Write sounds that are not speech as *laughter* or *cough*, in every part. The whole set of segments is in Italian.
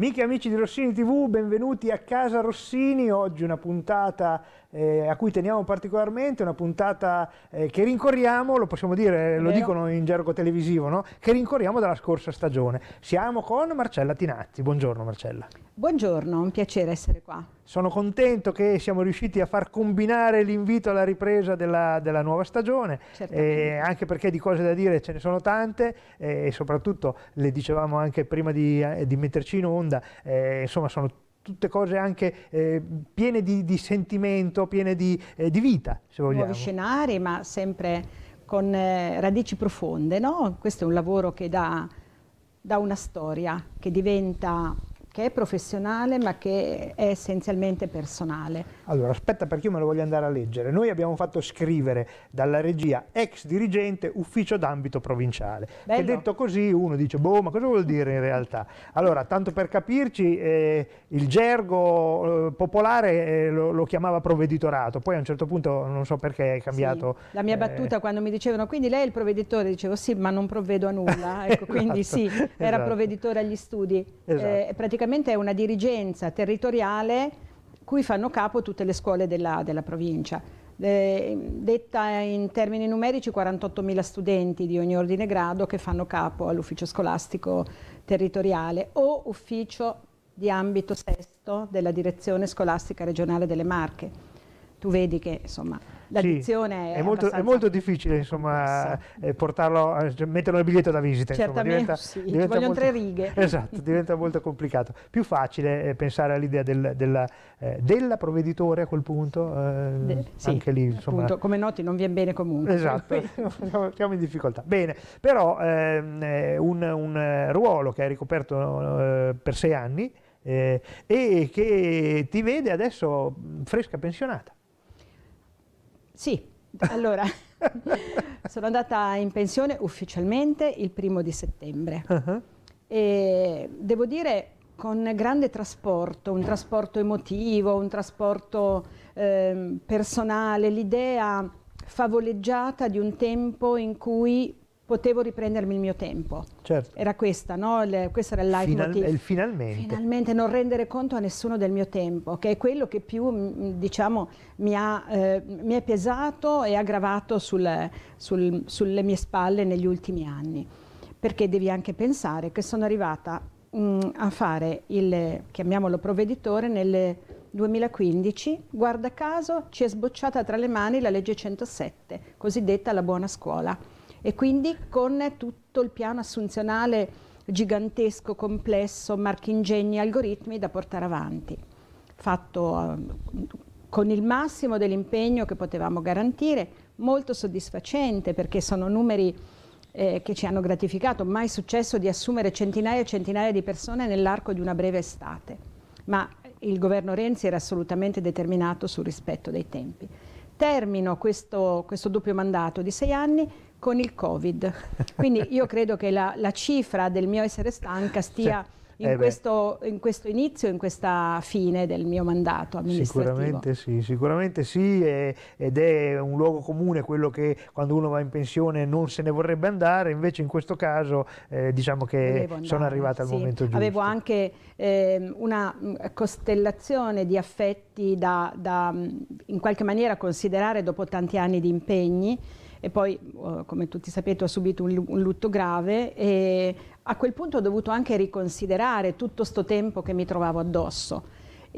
Amiche e amici di Rossini TV, benvenuti a Casa Rossini, oggi una puntata eh, a cui teniamo particolarmente, una puntata eh, che rincorriamo, lo possiamo dire, Vero. lo dicono in gergo televisivo, no? che rincorriamo dalla scorsa stagione. Siamo con Marcella Tinazzi, buongiorno Marcella. Buongiorno, un piacere essere qua. Sono contento che siamo riusciti a far combinare l'invito alla ripresa della, della nuova stagione, eh, anche perché di cose da dire ce ne sono tante eh, e soprattutto le dicevamo anche prima di, eh, di metterci in onda, eh, insomma sono tutte cose anche eh, piene di, di, sentimento, piene di, eh, di, vita, se vogliamo. Nuovi scenari, ma sempre con eh, radici profonde, no? Questo è un lavoro che dà, dà una storia, che diventa che è professionale ma che è essenzialmente personale. Allora aspetta perché io me lo voglio andare a leggere. Noi abbiamo fatto scrivere dalla regia ex dirigente ufficio d'ambito provinciale. Bello. E detto così uno dice boh ma cosa vuol dire in realtà? Allora tanto per capirci eh, il gergo eh, popolare eh, lo, lo, chiamava provveditorato, poi a un certo punto non so perché è cambiato. Sì, la mia eh, battuta quando mi dicevano quindi lei è il provveditore, dicevo sì ma non provvedo a nulla, *laughs* ecco, esatto, quindi sì, era esatto. provveditore agli studi. Esatto. Eh, praticamente praticamente è una dirigenza territoriale cui fanno capo tutte le scuole della, della provincia. Eh, detta in termini numerici 48.000 studenti di ogni ordine grado che fanno capo all'ufficio scolastico territoriale o ufficio di ambito sesto della direzione scolastica regionale delle Marche. Tu vedi che insomma l'addizione sì, è, è, molto, è, molto, difficile insomma, eh, portarlo, cioè, metterlo nel biglietto da visita. Certamente, diventa, sì, diventa ci vogliono molto, tre righe. *laughs* Esatto, diventa molto complicato. Più facile eh, pensare all'idea del, della, eh, della, provveditore a quel punto, eh, De, sì, anche lì. Insomma. Appunto, come noti non viene bene comunque. Esatto, *laughs* siamo, siamo in difficoltà. Bene, però ehm, un, un, ruolo che hai ricoperto eh, per sei anni eh, e che ti vede adesso mm, fresca pensionata. Sì, allora, *laughs* sono andata in pensione ufficialmente il primo di settembre. Uh -huh. E devo dire con grande trasporto, un trasporto emotivo, un trasporto eh, personale, l'idea favoleggiata di un tempo in cui potevo riprendermi il mio tempo. Certo. Era questa, no? Le, questo era il life Final, il finalmente. Finalmente, non rendere conto a nessuno del mio tempo, che è quello che più, mm, diciamo, mi, ha, eh, mi è pesato e aggravato sul, sul, sulle mie spalle negli ultimi anni. Perché devi anche pensare che sono arrivata mh, mm, a fare il, chiamiamolo provveditore, nel 2015, guarda caso, ci è sbocciata tra le mani la legge 107, cosiddetta la buona scuola e quindi con tutto il piano assunzionale gigantesco, complesso, marchingegni, algoritmi da portare avanti, fatto eh, con il massimo dell'impegno che potevamo garantire, molto soddisfacente perché sono numeri eh, che ci hanno gratificato, mai successo di assumere centinaia e centinaia di persone nell'arco di una breve estate, ma il governo Renzi era assolutamente determinato sul rispetto dei tempi. Termino questo, questo doppio mandato di sei anni con il Covid. Quindi io credo che la, la cifra del mio essere stanca stia... Sì. Cioè, in, eh questo, in, questo, inizio, in questa fine del mio mandato amministrativo. Sicuramente sì, sicuramente sì è, ed è un luogo comune quello che quando uno va in pensione non se ne vorrebbe andare, invece in questo caso eh, diciamo che andare, sono arrivata al sì. momento giusto. Avevo anche eh, una mm, costellazione di affetti da, da mm, in qualche maniera considerare dopo tanti anni di impegni e poi, eh, come tutti sapete, ho subito un lutto grave e a quel punto ho dovuto anche riconsiderare tutto sto tempo che mi trovavo addosso.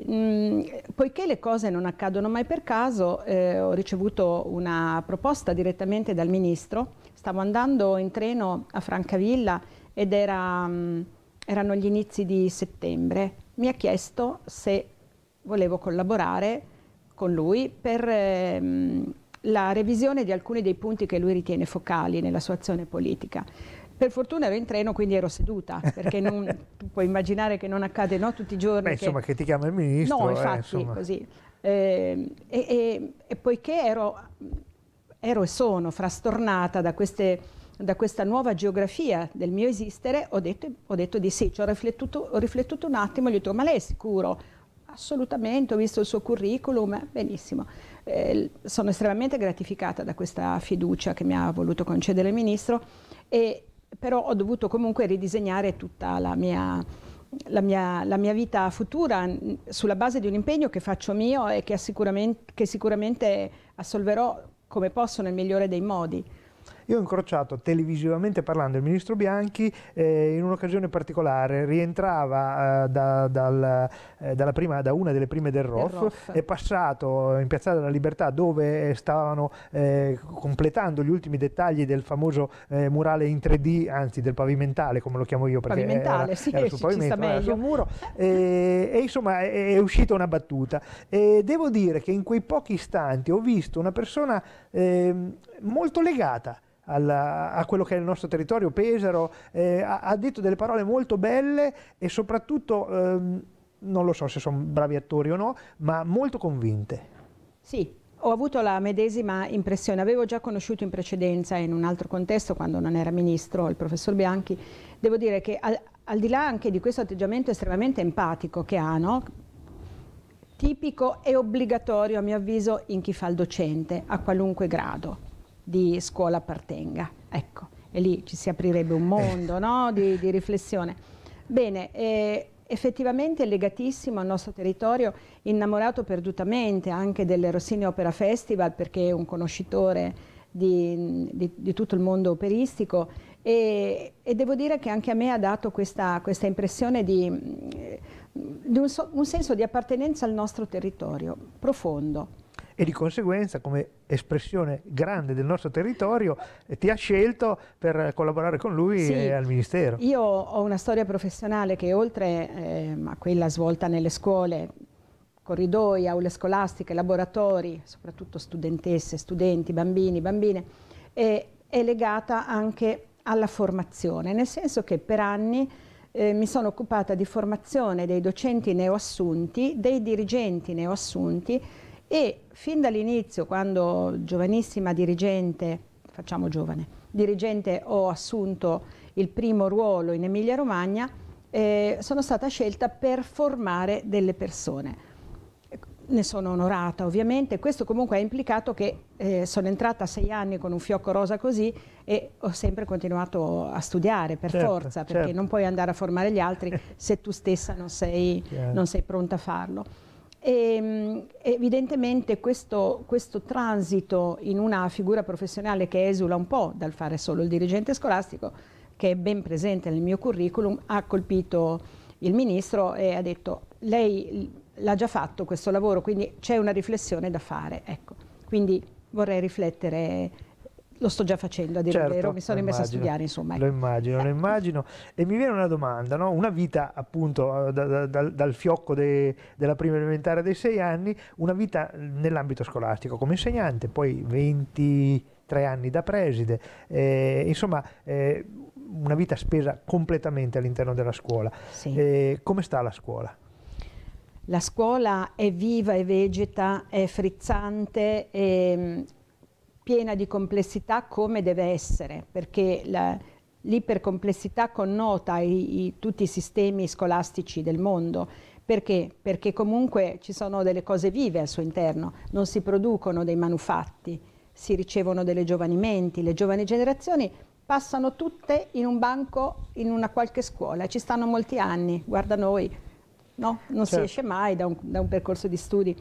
Mm, poiché le cose non accadono mai per caso, eh, ho ricevuto una proposta direttamente dal ministro. Stavo andando in treno a Francavilla ed era, mm, erano gli inizi di settembre. Mi ha chiesto se volevo collaborare con lui per eh, la revisione di alcuni dei punti che lui ritiene focali nella sua azione politica. Per fortuna ero in treno, quindi ero seduta, *laughs* perché non, puoi immaginare che non accade no, tutti i giorni. Beh, insomma, che, che ti chiama il ministro. No, eh, infatti, eh, così. Eh, e, e, e, poiché ero, ero, e sono frastornata da, queste, da, questa nuova geografia del mio esistere, ho detto, ho detto di sì. Cioè, ho, riflettuto, ho riflettuto un attimo e gli ho detto, ma lei è sicuro? Assolutamente, ho visto il suo curriculum, benissimo. Eh, sono estremamente gratificata da questa fiducia che mi ha voluto concedere il Ministro, e, però ho dovuto comunque ridisegnare tutta la mia, la mia, la mia vita futura sulla base di un impegno che faccio mio e che che sicuramente assolverò come posso nel migliore dei modi. Io ho incrociato televisivamente parlando il ministro Bianchi eh, in un'occasione particolare, rientrava eh, da, dal, eh, prima, da, una delle prime del ROF, è passato in Piazzale della Libertà dove eh, stavano eh, completando gli ultimi dettagli del famoso eh, murale in 3D, anzi del pavimentale come lo chiamo io perché pavimentale, era, sì, era sul pavimento, ci era sul muro e, e insomma è, è uscita una battuta e devo dire che in quei pochi istanti ho visto una persona eh, molto legata alla, a quello che è il nostro territorio, Pesaro, eh, ha, ha, detto delle parole molto belle e soprattutto, ehm, non lo so se sono bravi attori o no, ma molto convinte. Sì, ho avuto la medesima impressione, avevo già conosciuto in precedenza in un altro contesto quando non era ministro il professor Bianchi, devo dire che al, al di là anche di questo atteggiamento estremamente empatico che ha, no? tipico e obbligatorio a mio avviso in chi fa il docente a qualunque grado di scuola appartenga. Ecco, e lì ci si aprirebbe un eh. mondo no? di, di, riflessione. Bene, eh, effettivamente è legatissimo al nostro territorio, innamorato perdutamente anche delle Rossini Opera Festival perché è un conoscitore di, di, di tutto il mondo operistico e, e, devo dire che anche a me ha dato questa, questa impressione di, eh, di un, so, un senso di appartenenza al nostro territorio profondo e di conseguenza come espressione grande del nostro territorio eh, ti ha scelto per collaborare con lui sì, e al Ministero. Io ho una storia professionale che oltre eh, a quella svolta nelle scuole, corridoi, aule scolastiche, laboratori, soprattutto studentesse, studenti, bambini, bambine, è, è legata anche alla formazione, nel senso che per anni eh, mi sono occupata di formazione dei docenti neoassunti, dei dirigenti neoassunti e Fin dall'inizio, quando giovanissima dirigente, facciamo giovane, dirigente ho assunto il primo ruolo in Emilia Romagna, eh, sono stata scelta per formare delle persone. Ne sono onorata ovviamente, questo comunque ha implicato che eh, sono entrata a sei anni con un fiocco rosa così e ho sempre continuato a studiare per certo, forza, perché certo. non puoi andare a formare gli altri *laughs* se tu stessa non sei, non sei pronta a farlo. E, ehm, evidentemente questo, questo, transito in una figura professionale che esula un po' dal fare solo il dirigente scolastico, che è ben presente nel mio curriculum, ha colpito il ministro e ha detto lei l'ha già fatto questo lavoro, quindi c'è una riflessione da fare. Ecco, quindi vorrei riflettere lo sto già facendo, a dire certo, vero, mi sono rimessa a studiare, insomma. Lo ecco. immagino, lo immagino. E mi viene una domanda, no? una vita appunto eh, da, da, dal, dal, fiocco de, della prima elementare dei sei anni, una vita nell'ambito scolastico come insegnante, poi 23 anni da preside, eh, insomma eh, una vita spesa completamente all'interno della scuola. Sì. Eh, come sta la scuola? La scuola è viva e vegeta, è frizzante, è ehm, piena di complessità come deve essere, perché l'ipercomplessità connota i, i, tutti i sistemi scolastici del mondo. Perché? Perché comunque ci sono delle cose vive al suo interno, non si producono dei manufatti, si ricevono delle giovanimenti, le giovani generazioni passano tutte in un banco in una qualche scuola, ci stanno molti anni, guarda noi, no? non certo. si esce mai da un, da un percorso di studi.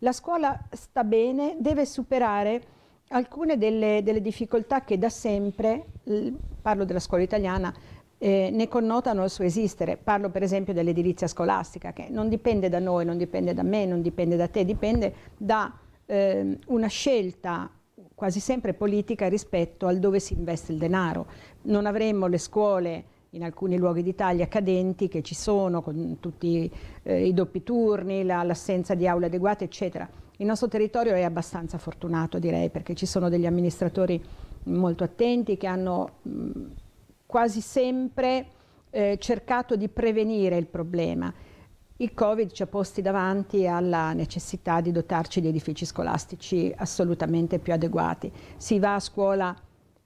La scuola sta bene, deve superare alcune delle, delle difficoltà che da sempre, parlo della scuola italiana, eh, ne connotano il suo esistere. Parlo per esempio dell'edilizia scolastica, che non dipende da noi, non dipende da me, non dipende da te, dipende da eh, una scelta quasi sempre politica rispetto al dove si investe il denaro. Non avremmo le scuole in alcuni luoghi d'Italia cadenti che ci sono, con tutti eh, i doppi turni, l'assenza di aule adeguate, eccetera, il nostro territorio è abbastanza fortunato direi perché ci sono degli amministratori molto attenti che hanno quasi sempre eh, cercato di prevenire il problema. Il Covid ci ha posti davanti alla necessità di dotarci di edifici scolastici assolutamente più adeguati. Si va a scuola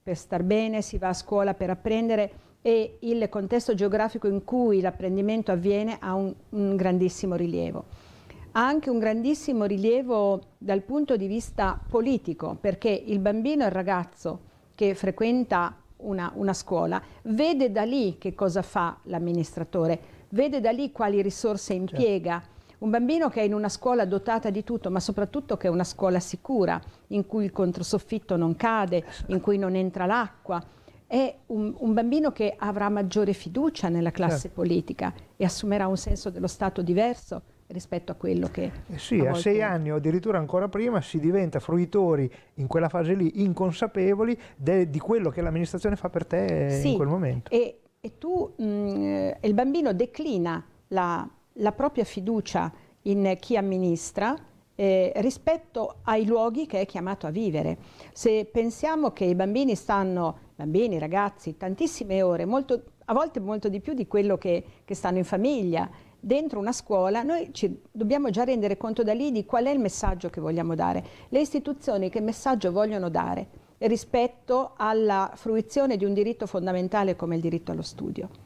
per star bene, si va a scuola per apprendere e il contesto geografico in cui l'apprendimento avviene ha un, un grandissimo rilievo ha anche un grandissimo rilievo dal punto di vista politico, perché il bambino e il ragazzo che frequenta una, una scuola vede da lì che cosa fa l'amministratore, vede da lì quali risorse certo. impiega. Certo. Un bambino che è in una scuola dotata di tutto, ma soprattutto che è una scuola sicura, in cui il controsoffitto non cade, esatto. in cui non entra l'acqua, è un, un, bambino che avrà maggiore fiducia nella classe certo. politica e assumerà un senso dello Stato diverso rispetto a quello che... Eh sì, a, a sei anni o addirittura ancora prima si diventa fruitori in quella fase lì inconsapevoli de, di quello che l'amministrazione fa per te sì, in quel momento. E, e tu, mh, mm, eh, il bambino declina la, la, propria fiducia in chi amministra eh, rispetto ai luoghi che è chiamato a vivere. Se pensiamo che i bambini stanno, bambini, ragazzi, tantissime ore, molto, a volte molto di più di quello che, che stanno in famiglia, dentro una scuola noi ci dobbiamo già rendere conto da lì di qual è il messaggio che vogliamo dare, le istituzioni che messaggio vogliono dare rispetto alla fruizione di un diritto fondamentale come il diritto allo studio.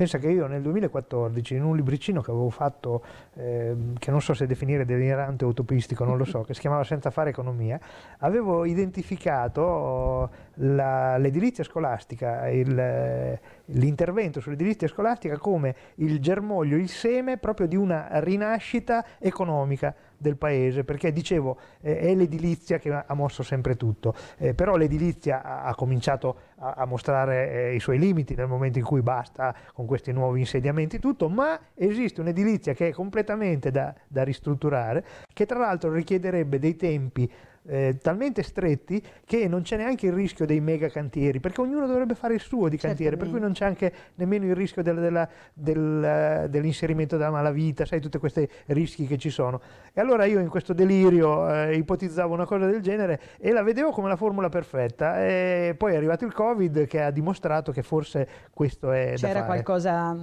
Pensa che io nel 2014, in un libricino che avevo fatto, eh, che non so se definire delirante o utopistico, non lo so, che si chiamava Senza fare economia, avevo identificato eh, l'edilizia scolastica, l'intervento sull'edilizia scolastica come il germoglio, il seme proprio di una rinascita economica del paese, perché dicevo eh, è l'edilizia che ha mosso sempre tutto, eh, però l'edilizia ha, ha cominciato a, a mostrare eh, i suoi limiti nel momento in cui basta con questi nuovi insediamenti tutto, ma esiste un'edilizia che è completamente da, da ristrutturare, che tra l'altro richiederebbe dei tempi eh, talmente stretti che non c'è neanche il rischio dei mega cantieri, perché ognuno dovrebbe fare il suo di cantiere, Certamente. per cui non c'è anche nemmeno il rischio della, della, della, eh, dell'inserimento della malavita, sai, tutti questi rischi che ci sono. E allora io in questo delirio eh, ipotizzavo una cosa del genere e la vedevo come la formula perfetta. E poi è arrivato il Covid che ha dimostrato che forse questo è... C'era da fare. qualcosa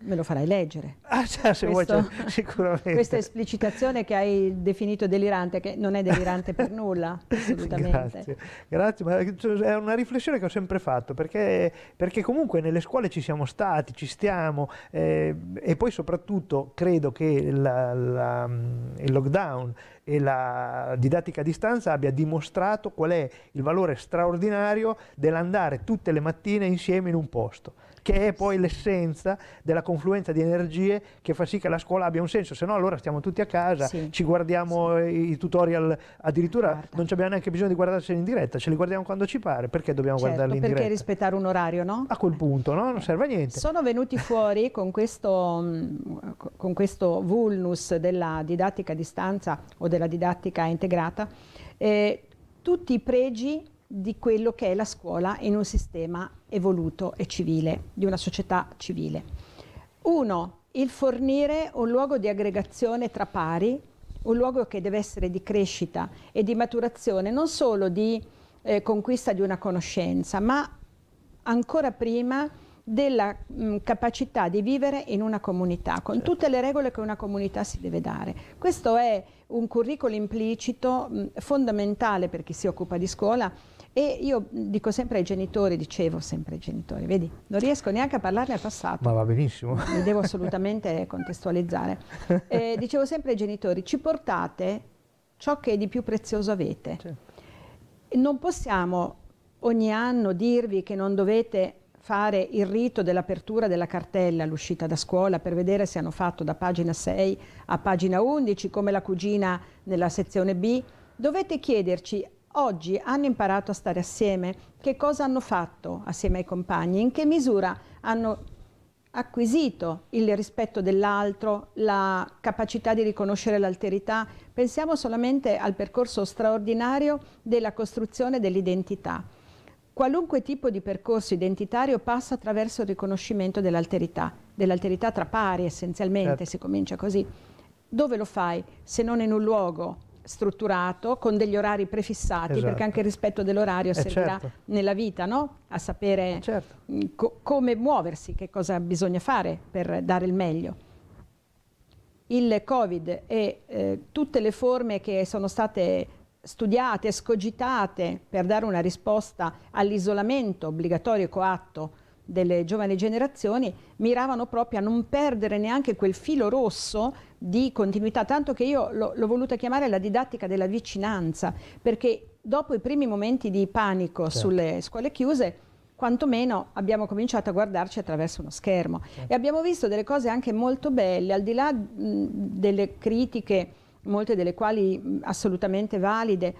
Me lo farai leggere. Ah, cioè, se Questo, vuoi, sicuramente. Questa esplicitazione che hai definito delirante, che non è delirante per *laughs* nulla, assolutamente. Grazie, grazie, cioè, è una riflessione che ho sempre fatto, perché, perché comunque nelle scuole ci siamo stati, ci stiamo, eh, e poi soprattutto credo che la, la, il lockdown e la didattica a distanza abbia dimostrato qual è il valore straordinario dell'andare tutte le mattine insieme in un posto che è poi l'essenza della confluenza di energie che fa sì che la scuola abbia un senso, se no allora stiamo tutti a casa, sì. ci guardiamo sì. i tutorial, addirittura Guarda. non abbiamo neanche bisogno di guardarseli in diretta, ce li guardiamo quando ci pare, perché dobbiamo certo, guardarli in diretta? Perché rispettare un orario, no? A quel punto, no? Non eh. serve a niente. Sono venuti fuori *laughs* con questo, mm, con questo vulnus della didattica a distanza o della didattica integrata eh, tutti i pregi di quello che è la scuola in un sistema evoluto e civile, di una società civile. Uno, il fornire un luogo di aggregazione tra pari, un luogo che deve essere di crescita e di maturazione, non solo di eh, conquista di una conoscenza, ma ancora prima della mh, capacità di vivere in una comunità, con certo. tutte le regole che una comunità si deve dare. Questo è un curriculum implicito mh, fondamentale per chi si occupa di scuola e io dico sempre ai genitori, dicevo sempre ai genitori, vedi, non riesco neanche a parlarne al passato. Ma va benissimo. Mi devo *laughs* assolutamente contestualizzare. *laughs* Eh, dicevo sempre ai genitori, ci portate ciò che di più prezioso avete. Certo. Non possiamo ogni anno dirvi che non dovete fare il rito dell'apertura della cartella all'uscita da scuola per vedere se hanno fatto da pagina 6 a pagina 11 come la cugina nella sezione B, dovete chiederci oggi hanno imparato a stare assieme, che cosa hanno fatto assieme ai compagni, in che misura hanno acquisito il rispetto dell'altro, la capacità di riconoscere l'alterità. Pensiamo solamente al percorso straordinario della costruzione dell'identità. Qualunque tipo di percorso identitario passa attraverso il riconoscimento dell'alterità, dell'alterità tra pari essenzialmente, certo. si comincia così. Dove lo fai? Se non in un luogo strutturato, con degli orari prefissati, esatto. perché anche il rispetto dell'orario eh servirà certo. nella vita, no? a sapere eh, certo. Mm, co come muoversi, che cosa bisogna fare per dare il meglio. Il Covid e eh, tutte le forme che sono state studiate, escogitate per dare una risposta all'isolamento obbligatorio e coatto delle giovani generazioni miravano proprio a non perdere neanche quel filo rosso di continuità, tanto che io l'ho voluta chiamare la didattica della vicinanza, perché dopo i primi momenti di panico certo. sulle scuole chiuse, quantomeno abbiamo cominciato a guardarci attraverso uno schermo certo. e abbiamo visto delle cose anche molto belle, al di là mh, delle critiche molte delle quali assolutamente valide,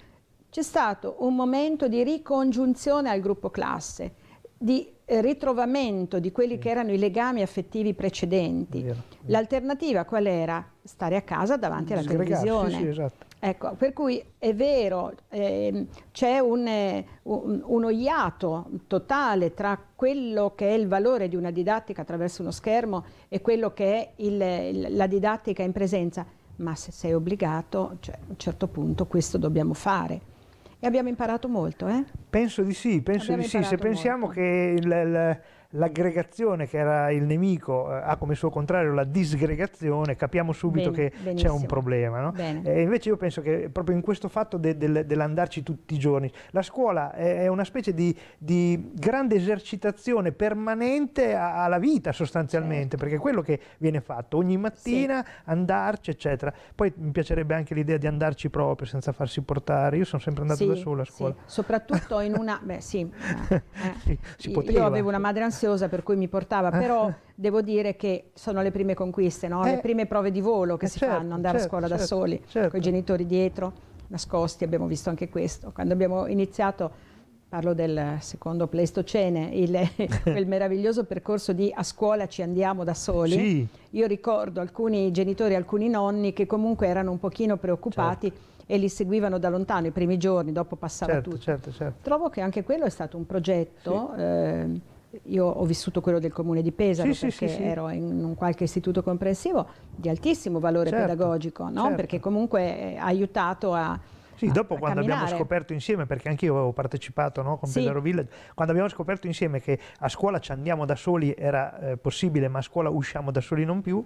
c'è stato un momento di ricongiunzione al gruppo classe, di eh, ritrovamento di quelli che erano i legami affettivi precedenti. L'alternativa qual era? Stare a casa davanti alla televisione. Sì, sì, esatto. Ecco, per cui è vero, eh, c'è un, eh, un, uno iato totale tra quello che è il valore di una didattica attraverso uno schermo e quello che è il, la didattica in presenza ma se sei obbligato, cioè, a un certo punto questo dobbiamo fare. E abbiamo imparato molto, eh? Penso di sì, penso abbiamo di sì. Se pensiamo molto. che il, il l'aggregazione che era il nemico eh, ha come suo contrario la disgregazione, capiamo subito Bene, che benissimo. c'è un problema. No? Eh, invece io penso che proprio in questo fatto de, de, dell'andarci tutti i giorni, la scuola è, è una specie di, di, grande esercitazione permanente a, alla vita sostanzialmente, certo. perché è quello che viene fatto, ogni mattina sì. andarci eccetera. Poi mi piacerebbe anche l'idea di andarci proprio senza farsi portare, io sono sempre andato sì, da solo a scuola. Sì. Soprattutto in una... Beh sì, *laughs* eh, eh. si poteva. io avevo una madre ansiosa graziosa per cui mi portava, ah. però devo dire che sono le prime conquiste, no? le eh. prime prove di volo che eh, si certo, fanno, andare certo, a scuola certo, da soli, certo. con i genitori dietro, nascosti, abbiamo visto anche questo. Quando abbiamo iniziato parlo del secondo Pleistocene, il, *laughs* quel meraviglioso percorso di a scuola ci andiamo da soli. Sì. Io ricordo alcuni genitori, alcuni nonni che comunque erano un pochino preoccupati certo. e li seguivano da lontano i primi giorni, dopo passava certo, tutto. Certo, certo. Trovo che anche quello è stato un progetto... Sì. Eh, io ho vissuto quello del comune di Pesaro sì, perché sì, sì, ero in un qualche istituto comprensivo di altissimo valore certo, pedagogico, no? certo. perché comunque eh, ha aiutato a... Sì, dopo quando camminare. abbiamo scoperto insieme, perché anche io avevo partecipato no, con Pedro Village, quando abbiamo scoperto insieme che a scuola ci andiamo da soli era eh, possibile, ma a scuola usciamo da soli non più,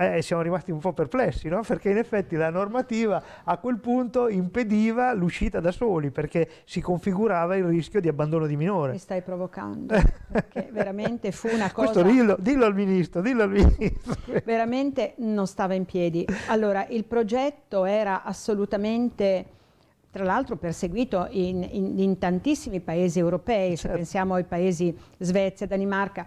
eh, siamo rimasti un po' perplessi, no? perché in effetti la normativa a quel punto impediva l'uscita da soli, perché si configurava il rischio di abbandono di minore. Mi stai provocando, *laughs* perché veramente fu una cosa... Questo dillo, dillo al ministro, dillo al ministro. *laughs* veramente non stava in piedi. Allora, il progetto era assolutamente tra l'altro perseguito in, in, in, tantissimi paesi europei, certo. se pensiamo ai paesi Svezia, Danimarca,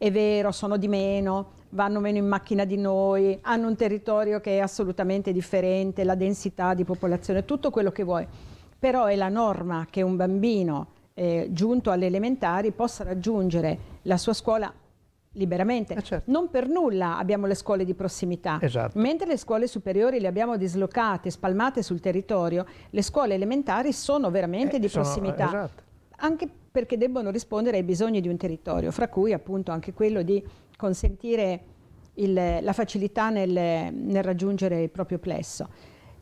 è vero, sono di meno, vanno meno in macchina di noi, hanno un territorio che è assolutamente differente, la densità di popolazione, tutto quello che vuoi. Però è la norma che un bambino eh, giunto alle elementari possa raggiungere la sua scuola liberamente. Eh certo. Non per nulla abbiamo le scuole di prossimità. Esatto. Mentre le scuole superiori le abbiamo dislocate, spalmate sul territorio, le scuole elementari sono veramente eh, di sono, prossimità. Eh, esatto anche perché debbono rispondere ai bisogni di un territorio, fra cui appunto anche quello di consentire il, la facilità nel, nel raggiungere il proprio plesso.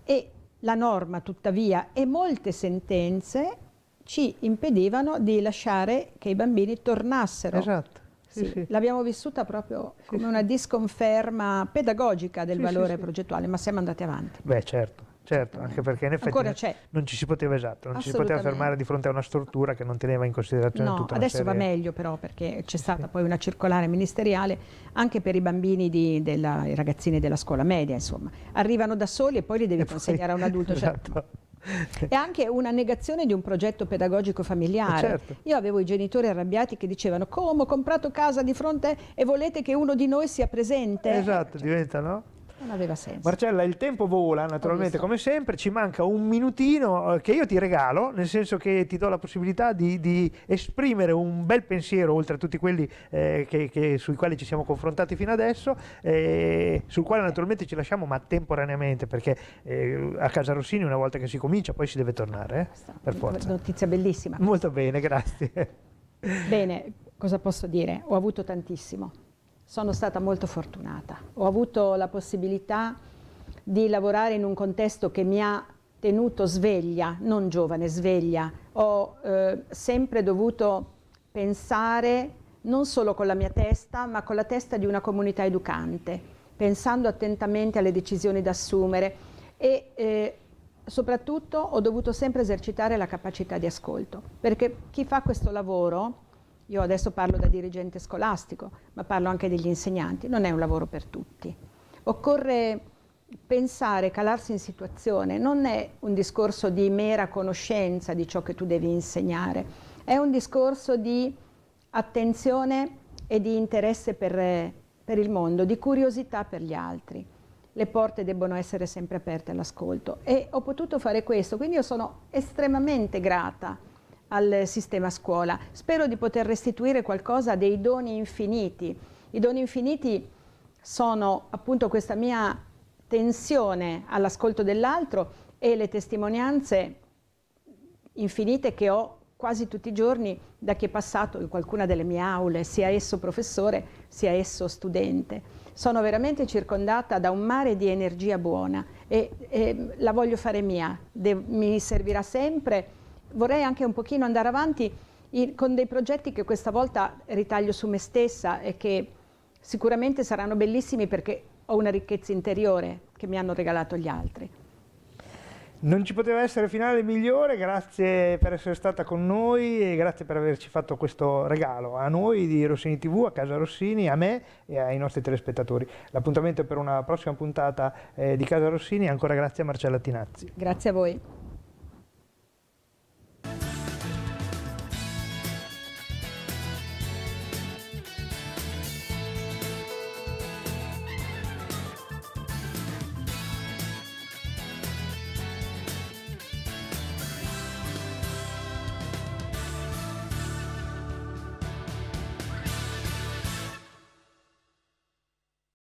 E la norma tuttavia e molte sentenze ci impedivano di lasciare che i bambini tornassero. Esatto. Sì, sì. L'abbiamo vissuta proprio come una disconferma pedagogica del sì, valore progettuale, ma siamo andati avanti. Beh, certo. Certo, anche perché in effetti non ci si poteva esatto, non ci si poteva fermare di fronte a una struttura che non teneva in considerazione no, tutta la adesso va meglio però perché c'è stata sì. poi una circolare ministeriale anche per i bambini di, della, i ragazzini della scuola media, insomma. Arrivano da soli e poi li devi e consegnare a un adulto. Cioè esatto. Cioè, e anche una negazione di un progetto pedagogico familiare. Eh, certo. Io avevo i genitori arrabbiati che dicevano come ho comprato casa di fronte e volete che uno di noi sia presente? Esatto, cioè, diventa no? Non aveva senso. Marcella, il tempo vola naturalmente come sempre, ci manca un minutino eh, che io ti regalo, nel senso che ti do la possibilità di, di esprimere un bel pensiero, oltre a tutti quelli eh, che, che, sui quali ci siamo confrontati fino adesso, eh, sul quale naturalmente ci lasciamo, ma temporaneamente, perché eh, a Casa Rossini una volta che si comincia poi si deve tornare, eh, per forza. Notizia bellissima. Molto bene, grazie. Bene, cosa posso dire? Ho avuto tantissimo sono stata molto fortunata. Ho avuto la possibilità di lavorare in un contesto che mi ha tenuto sveglia, non giovane, sveglia. Ho eh, sempre dovuto pensare non solo con la mia testa, ma con la testa di una comunità educante, pensando attentamente alle decisioni da assumere e eh, soprattutto ho dovuto sempre esercitare la capacità di ascolto, perché chi fa questo lavoro io adesso parlo da dirigente scolastico, ma parlo anche degli insegnanti, non è un lavoro per tutti. Occorre pensare, calarsi in situazione, non è un discorso di mera conoscenza di ciò che tu devi insegnare, è un discorso di attenzione e di interesse per, per il mondo, di curiosità per gli altri. Le porte debbono essere sempre aperte all'ascolto e ho potuto fare questo, quindi io sono estremamente grata al sistema scuola. Spero di poter restituire qualcosa dei doni infiniti. I doni infiniti sono appunto questa mia tensione all'ascolto dell'altro e le testimonianze infinite che ho quasi tutti i giorni da che è passato in qualcuna delle mie aule, sia esso professore, sia esso studente. Sono veramente circondata da un mare di energia buona e, e la voglio fare mia, De mi servirà sempre vorrei anche un pochino andare avanti in, con dei progetti che questa volta ritaglio su me stessa e che sicuramente saranno bellissimi perché ho una ricchezza interiore che mi hanno regalato gli altri. Non ci poteva essere finale migliore, grazie per essere stata con noi e grazie per averci fatto questo regalo a noi di Rossini TV, a Casa Rossini, a me e ai nostri telespettatori. L'appuntamento è per una prossima puntata eh, di Casa Rossini, ancora grazie a Marcella Tinazzi. Grazie a voi.